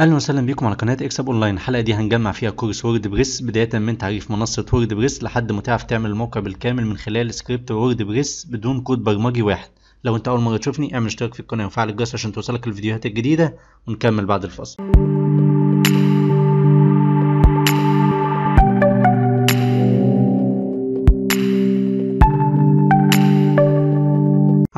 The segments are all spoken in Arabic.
اهلا وسهلا بيكم على قناه اكسب اونلاين الحلقه دي هنجمع فيها كورس وورد بريس بدايه من تعريف منصه وورد بريس لحد ما تعرف تعمل الموقع بالكامل من خلال سكريبت وورد بريس بدون كود برمجي واحد لو انت اول مره تشوفني اعمل اشتراك في القناه وفعل الجرس عشان توصلك الفيديوهات الجديده ونكمل بعد الفصل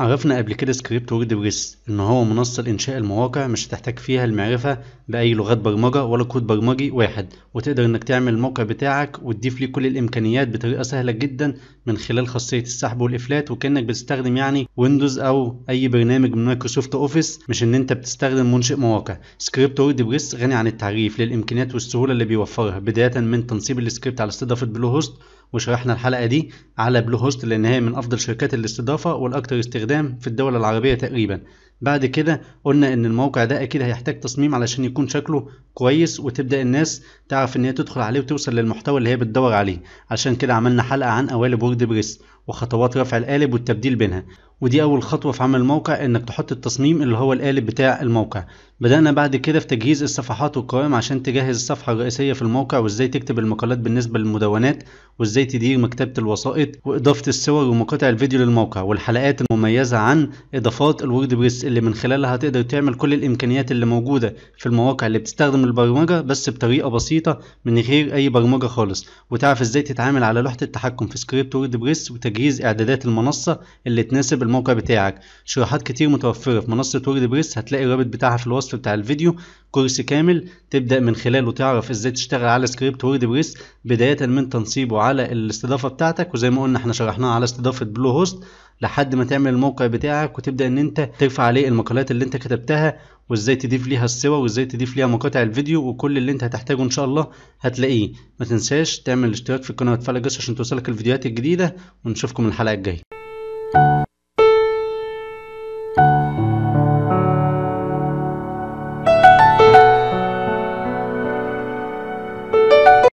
عرفنا قبل كده سكريبت وورد بريس ان هو منصه لانشاء المواقع مش هتحتاج فيها المعرفه باي لغات برمجه ولا كود برمجي واحد وتقدر انك تعمل الموقع بتاعك وتضيف ليه كل الامكانيات بطريقه سهله جدا من خلال خاصيه السحب والافلات وكانك بتستخدم يعني ويندوز او اي برنامج من مايكروسوفت اوفيس مش ان انت بتستخدم منشئ مواقع سكريبت وورد بريس غني عن التعريف للامكانيات والسهوله اللي بيوفرها بدايه من تنصيب السكريبت على استضافه بلو هوست وشرحنا الحلقة دي على بلو هوست لأن هي من أفضل شركات الاستضافة والأكثر استخدام في الدول العربية تقريبا بعد كده قلنا إن الموقع ده أكيد هيحتاج تصميم علشان يكون شكله كويس وتبدأ الناس تعرف إن هي تدخل عليه وتوصل للمحتوى اللي هي بتدور عليه عشان كده عملنا حلقة عن قوالب وورد بريس وخطوات رفع القالب والتبديل بينها ودي أول خطوة في عمل الموقع إنك تحط التصميم اللي هو القالب بتاع الموقع بدأنا بعد كده في تجهيز الصفحات والقوائم عشان تجهز الصفحة الرئيسية في الموقع وازاي تكتب المقالات بالنسبة للمدونات وازاي تدير مكتبة الوسائط وإضافة الصور ومقاطع الفيديو للموقع والحلقات المميزة عن إضافات الورد بريس اللي من خلالها هتقدر تعمل كل الإمكانيات اللي موجودة في المواقع اللي بتستخدم البرمجة بس بطريقة بسيطة من غير أي برمجة خالص وتعرف ازاي تتعامل على لوحة التحكم في سكريبت وورد بريس وتجهيز إعدادات المنصة اللي تناسب الموقع بتاعك شروحات كتير متوفرة في منصة وورد بريس هتلاقي الرابط بتاعها في الوصف البوست بتاع الفيديو كورس كامل تبدا من خلاله تعرف ازاي تشتغل على سكريبت وورد بريس بدايه من تنصيبه على الاستضافه بتاعتك وزي ما قلنا احنا شرحناها على استضافه بلو هوست لحد ما تعمل الموقع بتاعك وتبدا ان انت ترفع عليه المقالات اللي انت كتبتها وازاي تضيف ليها الصور وازاي تضيف ليها مقاطع الفيديو وكل اللي انت هتحتاجه ان شاء الله هتلاقيه ما تنساش تعمل الاشتراك في القناه وتفعل الجرس عشان توصلك الفيديوهات الجديده ونشوفكم الحلقه الجايه